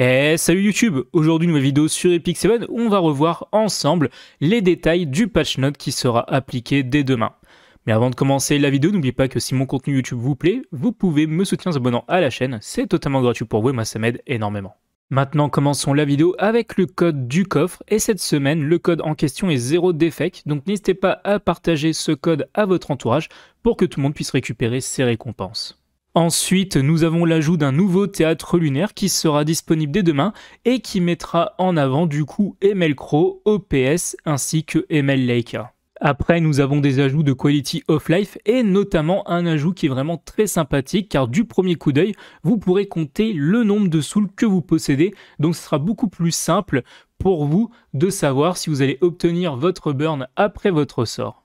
Et eh, salut YouTube Aujourd'hui, nouvelle vidéo sur Epic 7 où on va revoir ensemble les détails du patch note qui sera appliqué dès demain. Mais avant de commencer la vidéo, n'oubliez pas que si mon contenu YouTube vous plaît, vous pouvez me soutenir en vous abonnant à la chaîne, c'est totalement gratuit pour vous et moi ça m'aide énormément. Maintenant commençons la vidéo avec le code du coffre et cette semaine le code en question est 0 defec donc n'hésitez pas à partager ce code à votre entourage pour que tout le monde puisse récupérer ses récompenses. Ensuite, nous avons l'ajout d'un nouveau théâtre lunaire qui sera disponible dès demain et qui mettra en avant du coup ML Crow, OPS ainsi que Emel Lake. Après, nous avons des ajouts de Quality of Life et notamment un ajout qui est vraiment très sympathique car du premier coup d'œil, vous pourrez compter le nombre de souls que vous possédez, donc ce sera beaucoup plus simple pour vous de savoir si vous allez obtenir votre burn après votre sort.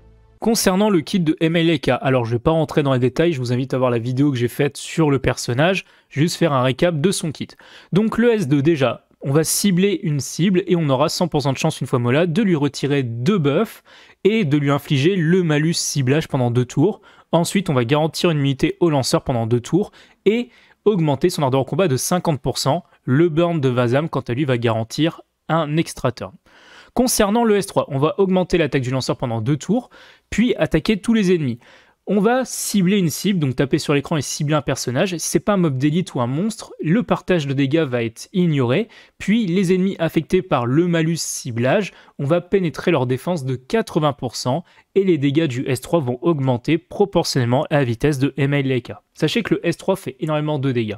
Concernant le kit de MLK, alors je ne vais pas rentrer dans les détails, je vous invite à voir la vidéo que j'ai faite sur le personnage, juste faire un récap de son kit. Donc le S2 déjà, on va cibler une cible et on aura 100% de chance une fois Mola de lui retirer deux buffs et de lui infliger le malus ciblage pendant deux tours. Ensuite, on va garantir une unité au lanceur pendant deux tours et augmenter son ardeur au combat de 50%. Le burn de Vazam, quant à lui, va garantir un extra turn. Concernant le S3, on va augmenter l'attaque du lanceur pendant deux tours, puis attaquer tous les ennemis. On va cibler une cible, donc taper sur l'écran et cibler un personnage. Si c'est pas un mob d'élite ou un monstre, le partage de dégâts va être ignoré. Puis les ennemis affectés par le malus ciblage, on va pénétrer leur défense de 80% et les dégâts du S3 vont augmenter proportionnellement à la vitesse de MLK. Sachez que le S3 fait énormément de dégâts.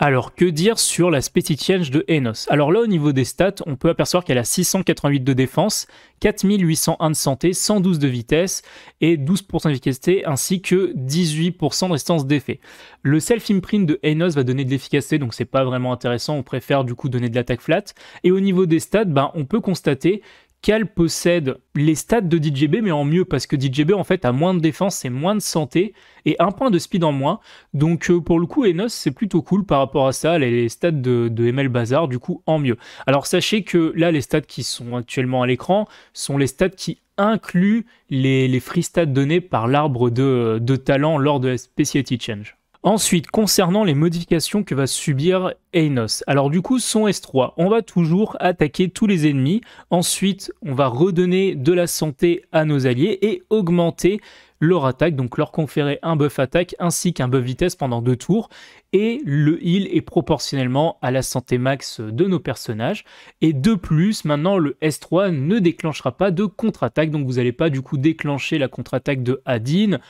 Alors, que dire sur la Specie Change de Enos Alors là, au niveau des stats, on peut apercevoir qu'elle a 688 de défense, 4801 de santé, 112 de vitesse et 12% d'efficacité, ainsi que 18% de résistance d'effet. Le self-imprint de Enos va donner de l'efficacité, donc c'est pas vraiment intéressant, on préfère du coup donner de l'attaque flat. Et au niveau des stats, ben, on peut constater qu'elle possède les stats de DJB, mais en mieux, parce que DJB, en fait, a moins de défense et moins de santé, et un point de speed en moins. Donc, euh, pour le coup, Enos, c'est plutôt cool par rapport à ça, les stats de, ML Bazar, du coup, en mieux. Alors, sachez que là, les stats qui sont actuellement à l'écran sont les stats qui incluent les, free stats donnés par l'arbre de, de talent lors de la Specialty Change. Ensuite, concernant les modifications que va subir Einos. Alors du coup, son S3, on va toujours attaquer tous les ennemis. Ensuite, on va redonner de la santé à nos alliés et augmenter leur attaque, donc leur conférer un buff attaque ainsi qu'un buff vitesse pendant deux tours. Et le heal est proportionnellement à la santé max de nos personnages. Et de plus, maintenant le S3 ne déclenchera pas de contre-attaque, donc vous n'allez pas du coup déclencher la contre-attaque de Adin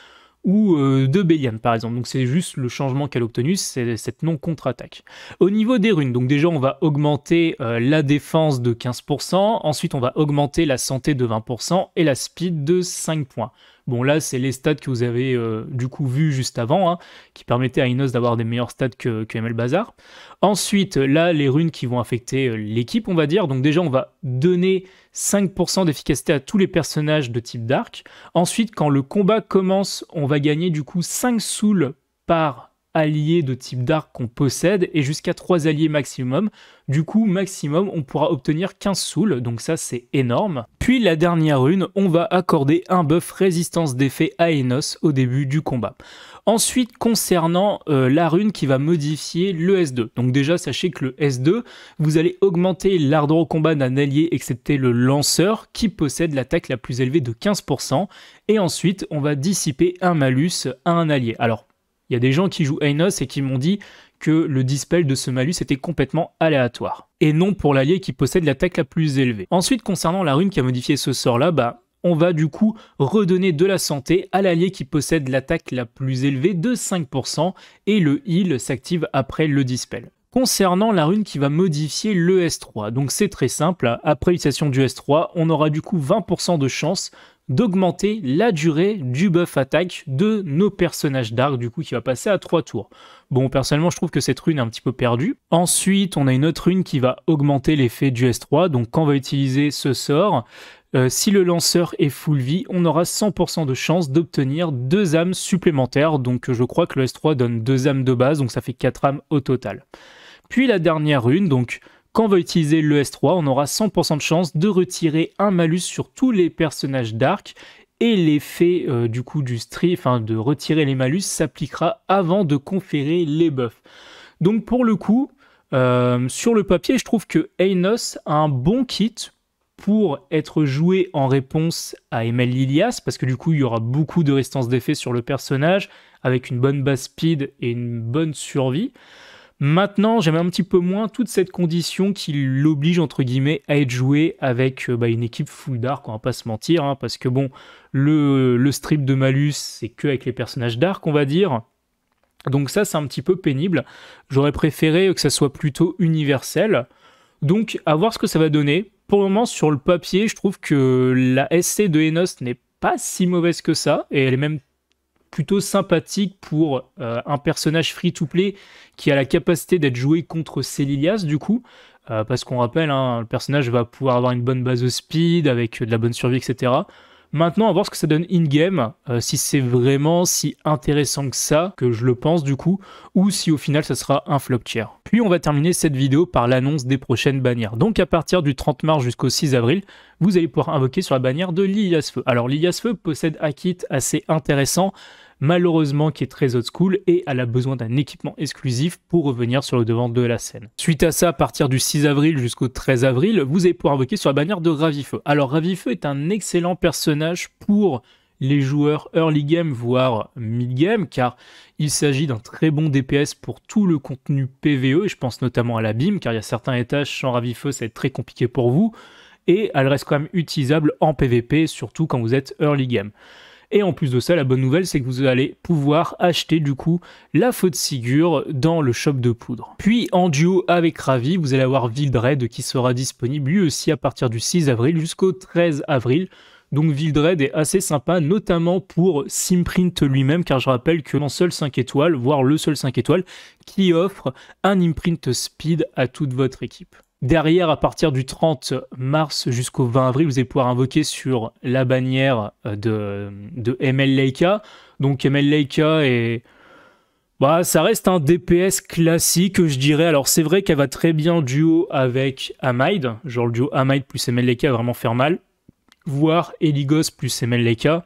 ou euh, de Belian par exemple. Donc c'est juste le changement qu'elle a obtenu, c'est cette non contre-attaque. Au niveau des runes, donc déjà on va augmenter euh, la défense de 15%, ensuite on va augmenter la santé de 20% et la speed de 5 points. Bon, là, c'est les stats que vous avez euh, du coup vu juste avant, hein, qui permettaient à Inos d'avoir des meilleurs stats que, que ML Bazar. Ensuite, là, les runes qui vont affecter euh, l'équipe, on va dire. Donc, déjà, on va donner 5% d'efficacité à tous les personnages de type Dark. Ensuite, quand le combat commence, on va gagner du coup 5 souls par alliés de type d'arc qu'on possède et jusqu'à 3 alliés maximum. Du coup, maximum, on pourra obtenir 15 souls, donc ça c'est énorme. Puis la dernière rune, on va accorder un buff résistance d'effet à Enos au début du combat. Ensuite, concernant euh, la rune qui va modifier le S2. Donc déjà, sachez que le S2, vous allez augmenter l'ardeur au combat d'un allié excepté le lanceur qui possède l'attaque la plus élevée de 15%. Et ensuite, on va dissiper un malus à un allié. Alors, il y a des gens qui jouent Einos et qui m'ont dit que le dispel de ce malus était complètement aléatoire, et non pour l'allié qui possède l'attaque la plus élevée. Ensuite, concernant la rune qui a modifié ce sort-là, bah, on va du coup redonner de la santé à l'allié qui possède l'attaque la plus élevée de 5%, et le heal s'active après le dispel. Concernant la rune qui va modifier le S3, donc c'est très simple, après l'utilisation du S3, on aura du coup 20% de chance d'augmenter la durée du buff attaque de nos personnages d'arc, du coup, qui va passer à 3 tours. Bon, personnellement, je trouve que cette rune est un petit peu perdue. Ensuite, on a une autre rune qui va augmenter l'effet du S3, donc quand on va utiliser ce sort, euh, si le lanceur est full vie, on aura 100% de chance d'obtenir deux âmes supplémentaires, donc je crois que le S3 donne deux âmes de base, donc ça fait 4 âmes au total. Puis la dernière rune, donc quand on va utiliser le S3, on aura 100% de chance de retirer un malus sur tous les personnages d'arc et l'effet euh, du coup du strip, enfin de retirer les malus s'appliquera avant de conférer les buffs. Donc pour le coup, euh, sur le papier, je trouve que Einos a un bon kit pour être joué en réponse à Emel Lilias, parce que du coup, il y aura beaucoup de résistance d'effet sur le personnage, avec une bonne base speed et une bonne survie. Maintenant, j'aime un petit peu moins toute cette condition qui l'oblige, entre guillemets, à être joué avec euh, bah, une équipe full dark, on va pas se mentir, hein, parce que bon, le, strip de malus, c'est que avec les personnages d'Arc, on va dire. Donc ça, c'est un petit peu pénible. J'aurais préféré que ça soit plutôt universel. Donc, à voir ce que ça va donner. Pour le moment, sur le papier, je trouve que la SC de Enos n'est pas si mauvaise que ça, et elle est même plutôt sympathique pour euh, un personnage free-to-play qui a la capacité d'être joué contre Célilias, du coup. Euh, parce qu'on rappelle, hein, le personnage va pouvoir avoir une bonne base de speed, avec de la bonne survie, etc. Maintenant, à voir ce que ça donne in-game, euh, si c'est vraiment si intéressant que ça, que je le pense du coup, ou si au final ça sera un flop tier. Puis on va terminer cette vidéo par l'annonce des prochaines bannières. Donc à partir du 30 mars jusqu'au 6 avril, vous allez pouvoir invoquer sur la bannière de Lilias Feu. Alors Lilias Feu possède un kit assez intéressant, malheureusement qui est très old school et elle a besoin d'un équipement exclusif pour revenir sur le devant de la scène. Suite à ça, à partir du 6 avril jusqu'au 13 avril, vous allez pouvoir invoquer sur la bannière de Ravifeu. Alors Ravifeu est un excellent personnage pour les joueurs early game voire mid game car il s'agit d'un très bon DPS pour tout le contenu PVE et je pense notamment à l'abîme car il y a certains étages sans ravifeu ça va être très compliqué pour vous et elle reste quand même utilisable en PVP surtout quand vous êtes early game. Et en plus de ça, la bonne nouvelle, c'est que vous allez pouvoir acheter du coup la faute figure dans le shop de poudre. Puis en duo avec Ravi, vous allez avoir Vildred qui sera disponible lui aussi à partir du 6 avril jusqu'au 13 avril. Donc Vildred est assez sympa, notamment pour Simprint lui-même, car je rappelle que l'un seul 5 étoiles, voire le seul 5 étoiles, qui offre un imprint speed à toute votre équipe. Derrière, à partir du 30 mars jusqu'au 20 avril, vous allez pouvoir invoquer sur la bannière euh, de, ML Leica. Donc ML Leica est... Bah, ça reste un DPS classique, je dirais. Alors, c'est vrai qu'elle va très bien duo avec Amide. Genre, le duo Amide plus ML Leica va vraiment faire mal. Voire Eligos plus ML Leica.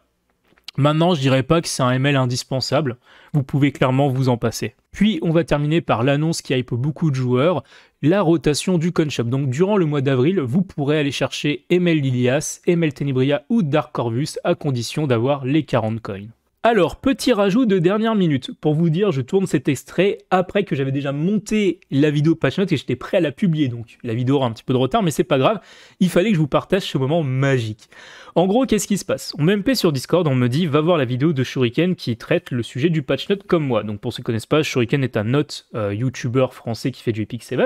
Maintenant, je dirais pas que c'est un ML indispensable. Vous pouvez clairement vous en passer. Puis, on va terminer par l'annonce qui hype beaucoup de joueurs la rotation du shop. Donc durant le mois d'avril, vous pourrez aller chercher ML Lilias, Emel Tenebria ou Dark Corvus à condition d'avoir les 40 coins. Alors, petit rajout de dernière minute. Pour vous dire, je tourne cet extrait après que j'avais déjà monté la vidéo patch note et j'étais prêt à la publier. Donc, la vidéo aura un petit peu de retard, mais c'est pas grave. Il fallait que je vous partage ce moment magique. En gros, qu'est-ce qui se passe On mp sur Discord, on me dit va voir la vidéo de Shuriken qui traite le sujet du patch note comme moi. Donc, pour ceux qui ne connaissent pas, Shuriken est un autre euh, youtubeur français qui fait du Epic 7.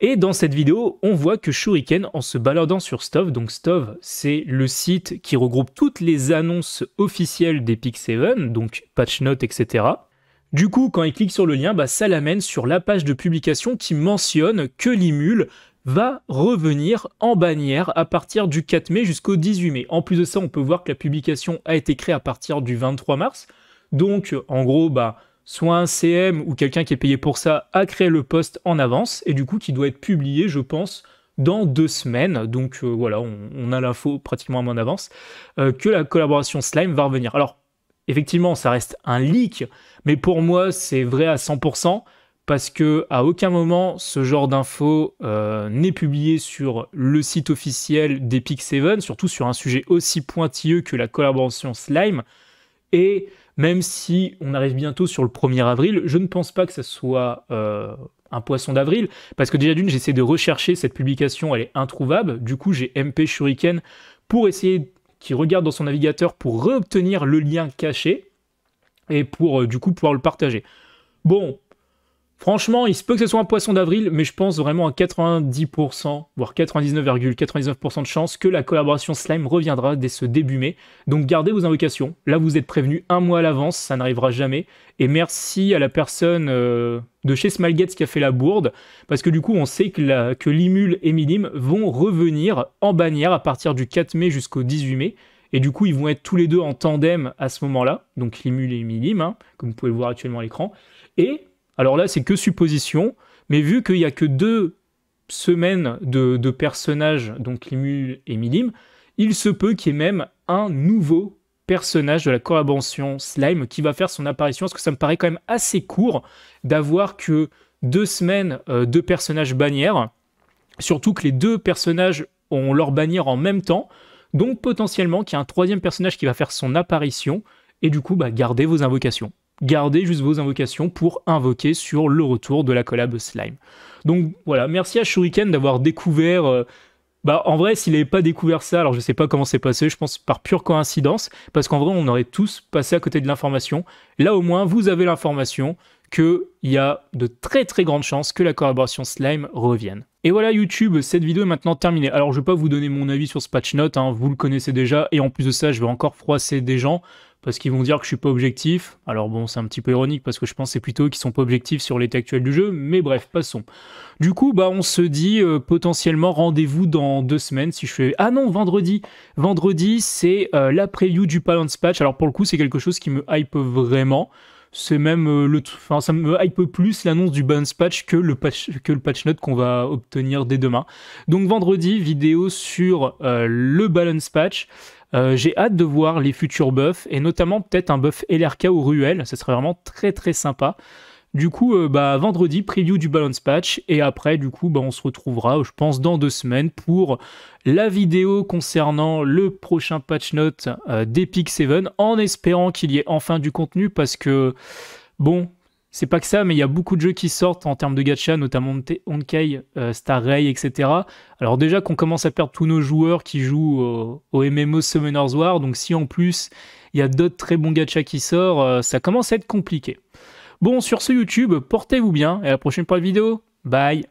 Et dans cette vidéo, on voit que Shuriken, en se baladant sur Stove, donc Stove, c'est le site qui regroupe toutes les annonces officielles des Pix 7, donc patch notes, etc. Du coup, quand il clique sur le lien, bah, ça l'amène sur la page de publication qui mentionne que l'Imule va revenir en bannière à partir du 4 mai jusqu'au 18 mai. En plus de ça, on peut voir que la publication a été créée à partir du 23 mars. Donc, en gros, bah, soit un CM ou quelqu'un qui est payé pour ça a créé le poste en avance et du coup qui doit être publié, je pense, dans deux semaines. Donc euh, voilà, on, a l'info pratiquement en avance euh, que la collaboration Slime va revenir. Alors effectivement, ça reste un leak, mais pour moi, c'est vrai à 100% parce que à aucun moment ce genre d'info euh, n'est publié sur le site officiel d'Epic Seven, surtout sur un sujet aussi pointilleux que la collaboration Slime. Et même si on arrive bientôt sur le 1er avril, je ne pense pas que ce soit euh, un poisson d'avril, parce que déjà d'une, j'essaie de rechercher cette publication, elle est introuvable, du coup j'ai MP Shuriken pour essayer qui regarde dans son navigateur pour reobtenir le lien caché et pour euh, du coup pouvoir le partager. Bon, Franchement, il se peut que ce soit un poisson d'avril, mais je pense vraiment à 90%, voire 99,99% de chance que la collaboration Slime reviendra dès ce début mai. Donc gardez vos invocations. Là, vous êtes prévenus un mois à l'avance, ça n'arrivera jamais. Et merci à la personne euh, de chez Smilegates qui a fait la bourde, parce que du coup, on sait que, l'Imul et Milim vont revenir en bannière à partir du 4 mai jusqu'au 18 mai. Et du coup, ils vont être tous les deux en tandem à ce moment-là, donc l'Imul et Milim, hein, comme vous pouvez le voir actuellement à l'écran. Et alors là, c'est que supposition, mais vu qu'il n'y a que deux semaines de, personnages, donc Limul et Milim, il se peut qu'il y ait même un nouveau personnage de la collaboration Slime qui va faire son apparition, parce que ça me paraît quand même assez court d'avoir que deux semaines euh, de personnages bannières, surtout que les deux personnages ont leur bannière en même temps, donc potentiellement qu'il y a un troisième personnage qui va faire son apparition, et du coup, bah, gardez vos invocations gardez juste vos invocations pour invoquer sur le retour de la collab slime. Donc voilà, merci à Shuriken d'avoir découvert. Euh, bah, en vrai, s'il n'avait pas découvert ça, alors je sais pas comment c'est passé, je pense par pure coïncidence, parce qu'en vrai, on aurait tous passé à côté de l'information. Là, au moins, vous avez l'information qu'il y a de très très grandes chances que la collaboration Slime revienne. Et voilà YouTube, cette vidéo est maintenant terminée. Alors je vais pas vous donner mon avis sur ce patch note, hein. vous le connaissez déjà, et en plus de ça, je vais encore froisser des gens parce qu'ils vont dire que je suis pas objectif. Alors bon, c'est un petit peu ironique parce que je pense c'est plutôt qu'ils sont pas objectifs sur l'état actuel du jeu, mais bref, passons. Du coup, bah on se dit euh, potentiellement rendez-vous dans deux semaines si je fais ah non vendredi. Vendredi c'est euh, la preview du Balance Patch. Alors pour le coup, c'est quelque chose qui me hype vraiment. C'est même euh, le, enfin ça me hype plus l'annonce du Balance Patch que le patch que le patch note qu'on va obtenir dès demain. Donc vendredi vidéo sur le Balance Patch. Euh, j'ai hâte de voir les futurs buffs, et notamment peut-être un buff LRK ou Ruel, ce serait vraiment très très sympa. Du coup, euh, bah, vendredi, preview du balance patch. Et après, du coup, bah, on se retrouvera, je pense, dans deux semaines pour la vidéo concernant le prochain patch note euh, d'Epic 7, en espérant qu'il y ait enfin du contenu parce que, bon, c'est pas que ça, mais il y a beaucoup de jeux qui sortent en termes de gacha, notamment Honkai, euh, Star Ray, etc. Alors déjà qu'on commence à perdre tous nos joueurs qui jouent au, MMO Summoner's War, donc si en plus il y a d'autres très bons gachas qui sortent, euh, ça commence à être compliqué. Bon, sur ce YouTube, portez-vous bien et à la prochaine pour la vidéo. Bye